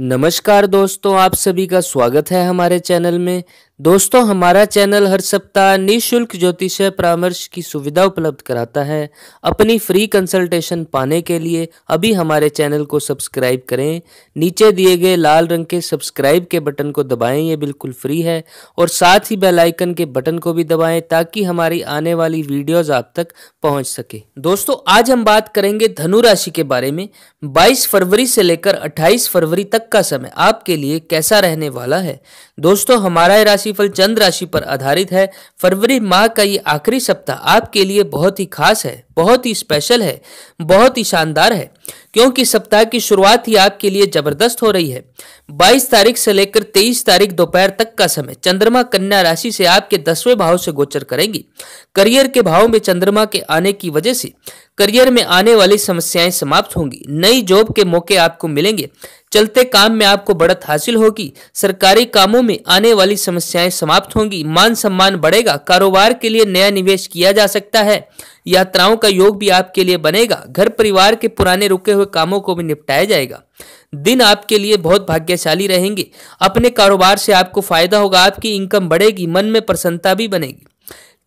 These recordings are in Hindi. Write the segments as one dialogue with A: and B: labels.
A: नमस्कार दोस्तों आप सभी का स्वागत है हमारे चैनल में दोस्तों हमारा चैनल हर सप्ताह निशुल्क ज्योतिष परामर्श की सुविधा उपलब्ध कराता है अपनी फ्री कंसल्टेशन पाने के लिए अभी हमारे चैनल को सब्सक्राइब करें नीचे दिए गए लाल रंग के सब्सक्राइब के बटन को दबाएं ये बिल्कुल फ्री है और साथ ही बेल आइकन के बटन को भी दबाएं ताकि हमारी आने वाली वीडियोज आप तक पहुंच सके दोस्तों आज हम बात करेंगे धनुराशि के बारे में बाईस फरवरी से लेकर अट्ठाईस फरवरी तक का समय आपके लिए कैसा रहने वाला है दोस्तों हमारा राशि राशिफल चंद्र राशि पर आधारित है फरवरी माह का ये आखिरी सप्ताह आपके लिए बहुत ही खास है बहुत ही स्पेशल है बहुत ही शानदार है क्योंकि सप्ताह की शुरुआत ही आपके लिए जबरदस्त हो रही है 22 तारीख से लेकर 23 तारीख दोपहर तक का समय चंद्रमा कन्या राशि से आपके दसवें भाव से गोचर करेंगी करियर के भाव में चंद्रमा के आने की वजह से करियर में आने वाली समस्याएं समाप्त होंगी नई जॉब के मौके आपको मिलेंगे चलते काम में आपको बढ़त हासिल होगी सरकारी कामों में आने वाली समस्याएं समाप्त होंगी मान सम्मान बढ़ेगा कारोबार के लिए नया निवेश किया जा सकता है यात्राओं का योग भी आपके लिए बनेगा घर परिवार के पुराने रुके हुए कामों को भी निपटाया जाएगा दिन आपके लिए बहुत भाग्यशाली रहेंगे अपने कारोबार से आपको फायदा होगा आपकी इनकम बढ़ेगी मन में प्रसन्नता भी बनेगी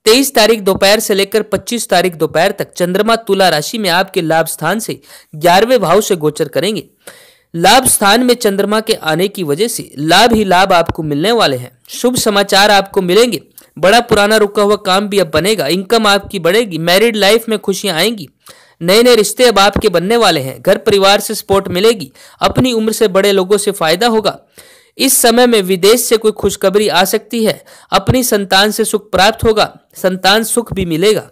A: तेईस तारीख दोपहर से लेकर पच्चीस तारीख दोपहर तक चंद्रमा तुला राशि में आपके लाभ स्थान से ग्यारहवें भाव से गोचर करेंगे लाभ स्थान में चंद्रमा के आने की वजह से लाभ ही लाभ आपको मिलने वाले हैं शुभ समाचार आपको मिलेंगे बड़ा पुराना रुका हुआ काम भी अब बनेगा इनकम आपकी बढ़ेगी मैरिड लाइफ में खुशियां आएंगी नए नए रिश्ते अब आपके बनने वाले हैं घर परिवार से सपोर्ट मिलेगी अपनी उम्र से बड़े लोगों से फायदा होगा इस समय में विदेश से कोई खुशखबरी आ सकती है अपनी संतान से सुख प्राप्त होगा संतान सुख भी मिलेगा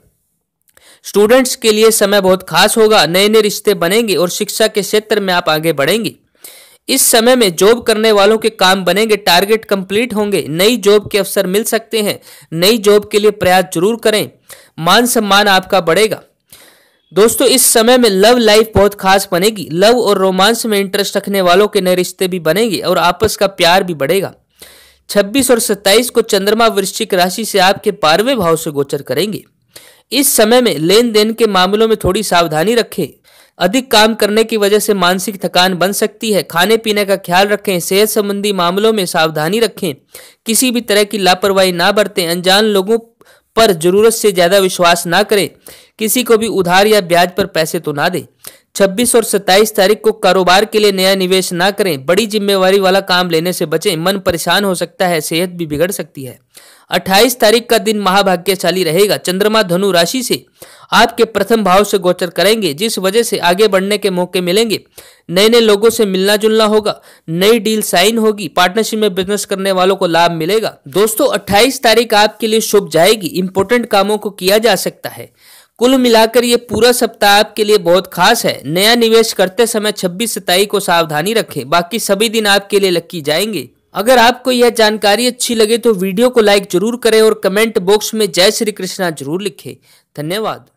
A: स्टूडेंट्स के लिए समय बहुत खास होगा नए नए रिश्ते बनेंगे और शिक्षा के क्षेत्र में आप आगे बढ़ेंगे इस समय में जॉब करने वालों के काम बनेंगे टारगेट कंप्लीट होंगे नई जॉब के अवसर मिल सकते हैं नई जॉब के लिए प्रयास जरूर करें मान सम्मान आपका बढ़ेगा दोस्तों इस समय में लव लाइफ बहुत खास बनेगी लव और रोमांस में इंटरेस्ट रखने वालों के नए रिश्ते भी बनेंगे और आपस का प्यार भी बढ़ेगा 26 और 27 को चंद्रमा वृश्चिक राशि से आपके बारहवें भाव से गोचर करेंगे इस समय में लेन देन के मामलों में थोड़ी सावधानी रखें अधिक काम करने की वजह से मानसिक थकान बन सकती है खाने पीने का ख्याल रखें सेहत संबंधी मामलों में सावधानी रखें किसी भी तरह की लापरवाही ना बरतें अनजान लोगों पर जरूरत से ज़्यादा विश्वास ना करें किसी को भी उधार या ब्याज पर पैसे तो ना दें 26 और 27 तारीख को कारोबार के लिए नया निवेश ना करें बड़ी जिम्मेवारी वाला काम लेने से बचें मन परेशान हो सकता है सेहत भी बिगड़ सकती है 28 तारीख का दिन महाभाग्यशाली रहेगा चंद्रमा धनु राशि से आपके प्रथम भाव से गोचर करेंगे जिस वजह से आगे बढ़ने के मौके मिलेंगे नए नए लोगों से मिलना जुलना होगा नई डील साइन होगी पार्टनरशिप में बिजनेस करने वालों को लाभ मिलेगा दोस्तों 28 तारीख आपके लिए शुभ जाएगी इंपोर्टेंट कामों को किया जा सकता है कुल मिलाकर ये पूरा सप्ताह आपके लिए बहुत खास है नया निवेश करते समय छब्बीस सताई को सावधानी रखें बाकी सभी दिन आपके लिए लकी जाएंगे अगर आपको यह जानकारी अच्छी लगे तो वीडियो को लाइक जरूर करें और कमेंट बॉक्स में जय श्री कृष्णा जरूर लिखें धन्यवाद